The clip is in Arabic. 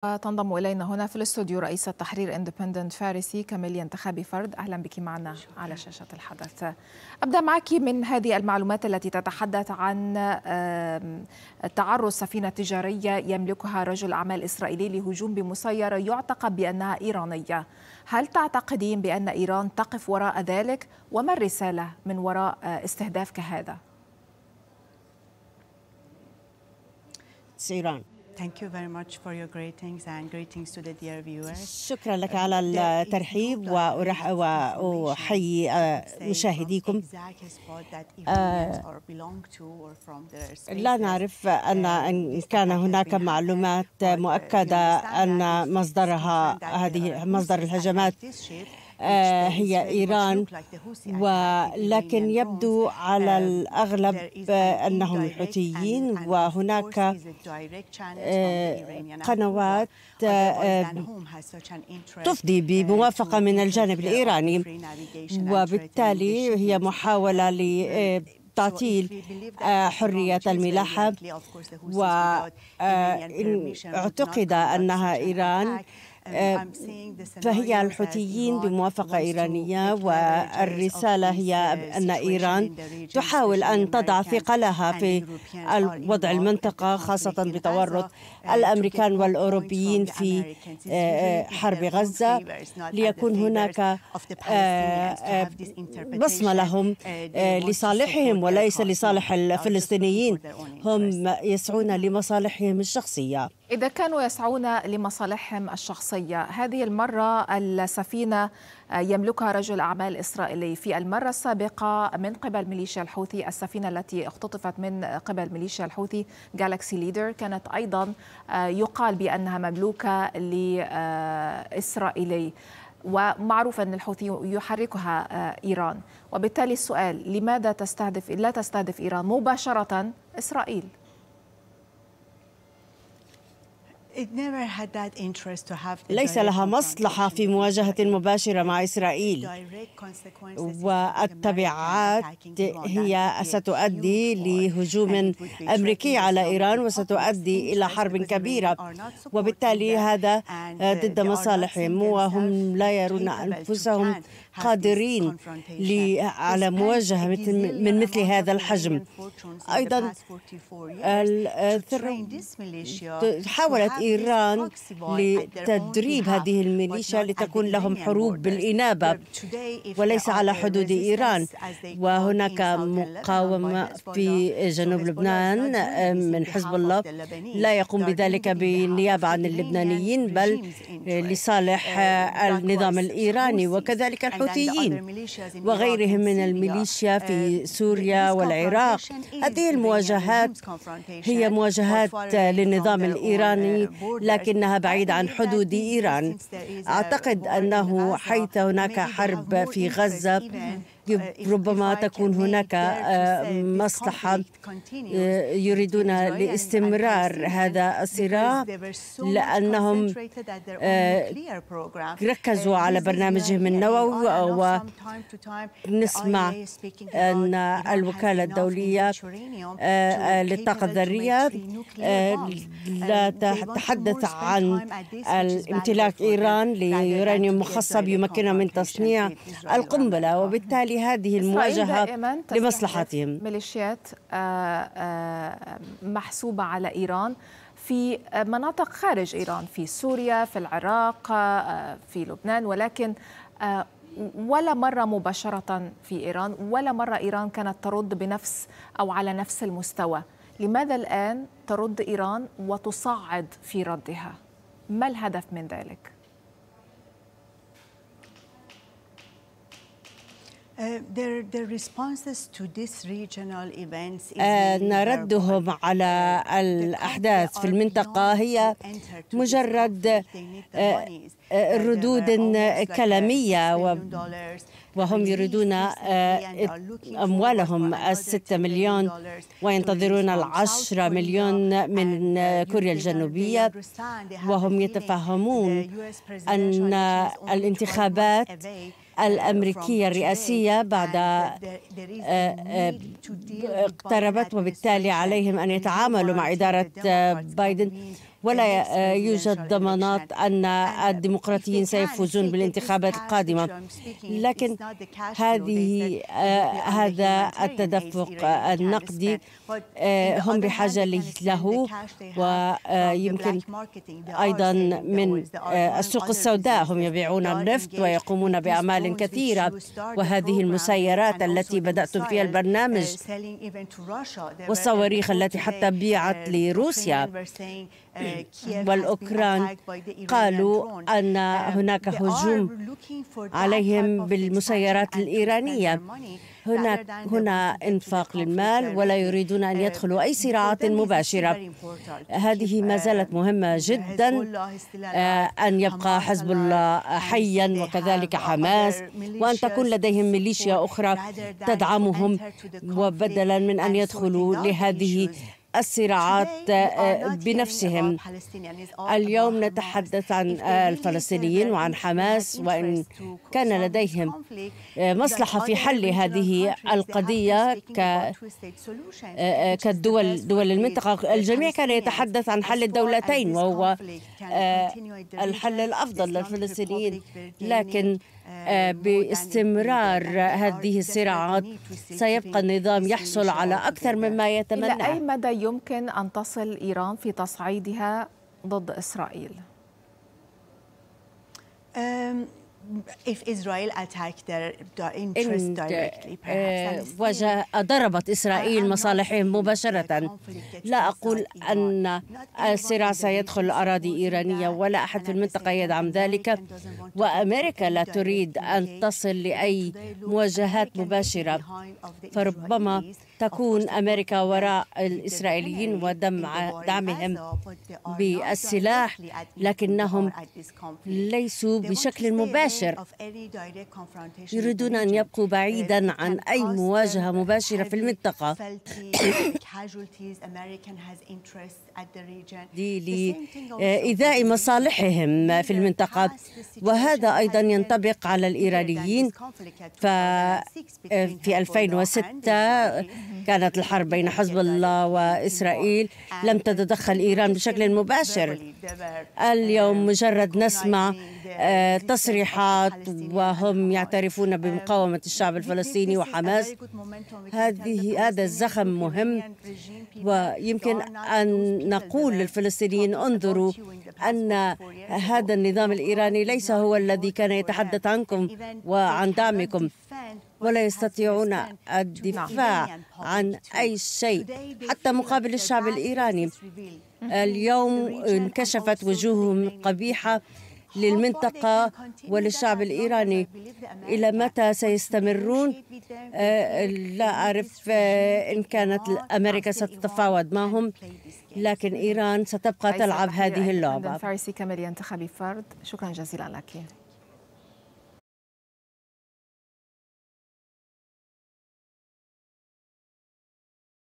تنضم الينا هنا في الاستوديو رئيسة تحرير اندبندنت فارسي كاميليا انتخابي فرد اهلا بك معنا على شاشه الحدث ابدا معك من هذه المعلومات التي تتحدث عن تعرض سفينه تجاريه يملكها رجل اعمال اسرائيلي لهجوم بمسيره يعتقد بانها ايرانيه هل تعتقدين بان ايران تقف وراء ذلك وما الرساله من وراء آه، استهداف كهذا؟ سيران Thank you very much for your greetings and greetings to the dear viewers. شكرا لك uh, على الترحيب وارح وأحيي مشاهديكم uh, uh, لا نعرف أن إن كان هناك معلومات مؤكدة أن مصدرها هذه مصدر الهجمات آه، هي إيران ولكن يبدو على um, الأغلب أنهم الحوثيين وهناك آه، قنوات آه، تفضي uh, بموافقة من الجانب الإيراني وبالتالي هي محاولة تعطيل حرية الملاحة اعتقد أنها إيران آه، فهي الحوثيين بموافقة إيرانية والرسالة هي uh, أن إيران تحاول أن تضع ثقلها في وضع المنطقة خاصة بتورط uh, الأمريكان والأوروبيين في آه، آه، حرب غزة ليكون هناك بصمة لهم uh, لصالحهم وليس لصالح الفلسطينيين هم يسعون لمصالحهم الشخصية إذا كانوا يسعون لمصالحهم الشخصية هذه المرة السفينة يملكها رجل أعمال إسرائيلي في المرة السابقة من قبل ميليشيا الحوثي السفينة التي اختطفت من قبل ميليشيا الحوثي جالاكسي ليدر كانت أيضا آه، يقال بأنها مملوكة لإسرائيلي ومعروف أن الحوثي يحركها آه، إيران وبالتالي السؤال لماذا تستهدف لا تستهدف إيران مباشرة إسرائيل؟ ليس لها مصلحة في مواجهة مباشرة مع إسرائيل والتبعات هي ستؤدي لهجوم أمريكي على إيران وستؤدي إلى حرب كبيرة وبالتالي هذا آه، ضد مصالحهم وهم لا يرون أنفسهم قادرين على مواجهة من مثل هذا الحجم أيضا آه، حاولت إيران لتدريب هذه الميليشيا لتكون لهم حروب بالإنابة وليس على حدود إيران وهناك مقاومة في جنوب لبنان من حزب الله لا يقوم بذلك بالنيابة عن اللبنانيين بل لصالح النظام الإيراني وكذلك الحوثيين وغيرهم من الميليشيا في سوريا والعراق هذه المواجهات هي مواجهات للنظام الإيراني لكنها بعيدة عن حدود إيران أعتقد أنه حيث هناك حرب في غزة ربما تكون هناك آه، مصلحة آه، يريدون لاستمرار هذا الصراع لأنهم آه، ركزوا على برنامجهم النووي ونسمع أن الوكالة الدولية للطاقة الذرية لا تتحدث عن امتلاك إيران ليورانيوم مخصب يمكنها من تصنيع القنبلة وبالتالي هذه المواجهة لمصلحتهم ميليشيات آه، آه، آه، محسوبة على إيران في مناطق خارج إيران في سوريا في العراق في لبنان ولكن ولا مرة مباشرة في إيران ولا مرة إيران كانت ترد بنفس أو على نفس المستوى لماذا الآن ترد إيران وتصعد في ردها؟ ما الهدف من ذلك؟ أن uh, uh, ردهم على uh, الأحداث في المنطقة هي مجرد ردود كلامية وهم يريدون أموالهم الستة مليون وينتظرون العشرة مليون من كوريا الجنوبية وهم يتفهمون أن الانتخابات الأمريكية الرئاسية بعد آه، آه، اقتربت وبالتالي عليهم أن يتعاملوا مع إدارة بايدن ولا آه، يوجد ضمانات أن الديمقراطيين سيفوزون بالانتخابات القادمة لكن هذه آه، هذا التدفق النقدي آه، هم بحاجة له ويمكن أيضا من السوق السوداء هم يبيعون النفط ويقومون بأعمال كثيرة وهذه المسيرات التي بدأتم فيها البرنامج uh, والصواريخ التي حتى بيعت uh, لروسيا والأوكران قالوا أن um, هناك هجوم عليهم بالمسيرات الإيرانية هناك هنا انفاق للمال ولا يريدون ان um, يدخلوا اي صراعات مباشره هذه ما زالت um, مهمه جدا آه، ان يبقى حزب الله حيا وكذلك حماس وان تكون لديهم ميليشيا اخرى تدعمهم وبدلا من ان يدخلوا لهذه الصراعات آه، بنفسهم اليوم نتحدث عن آه، الفلسطينيين وعن حماس وإن كان لديهم آه، مصلحة في حل هذه القضية كالدول دول المنطقة الجميع كان يتحدث عن حل الدولتين وهو الحل الأفضل للفلسطينيين لكن آه، آه، يعني باستمرار هذه الصراعات سيبقى النظام يحصل على أكثر مما يتمنى إلى أي مدى يمكن أن تصل إيران في تصعيدها ضد إسرائيل؟ if Israel attacked their interests uh, directly perhaps And uh, ضربت إسرائيل مصالحهم مباشرة لا أقول أن الصراع سيدخل الأراضي الإيرانية ولا أحد في المنطقة يدعم ذلك وأمريكا لا تريد أن تصل لأي مواجهات مباشرة فربما تكون أمريكا وراء الإسرائيليين ودمع دعمهم بالسلاح لكنهم ليسوا بشكل مباشر مباشر يريدون أن يبقوا بعيدا عن أي مواجهة مباشرة في المنطقة لإيذاء آه، مصالحهم في المنطقة وهذا أيضا ينطبق على الإيرانيين ففي آه، 2006 كانت الحرب بين حزب الله وإسرائيل لم تتدخل إيران بشكل مباشر اليوم uh, مجرد نسمع آه، تصريحات التصريحات وهم يعترفون بمقاومة الشعب الفلسطيني وحماس هذه هذا الزخم مهم ويمكن أن نقول للفلسطينيين انظروا أن هذا النظام الإيراني ليس هو الذي كان يتحدث عنكم وعن دعمكم ولا يستطيعون الدفاع عن أي شيء حتى مقابل الشعب الإيراني اليوم انكشفت وجوههم قبيحة للمنطقة وللشعب الإيراني إلى متى سيستمرون آه، لا أعرف آه، إن كانت أمريكا ستتفاوض معهم لكن إيران ستبقى تلعب هذه اللعبة شكرا جزيلا لك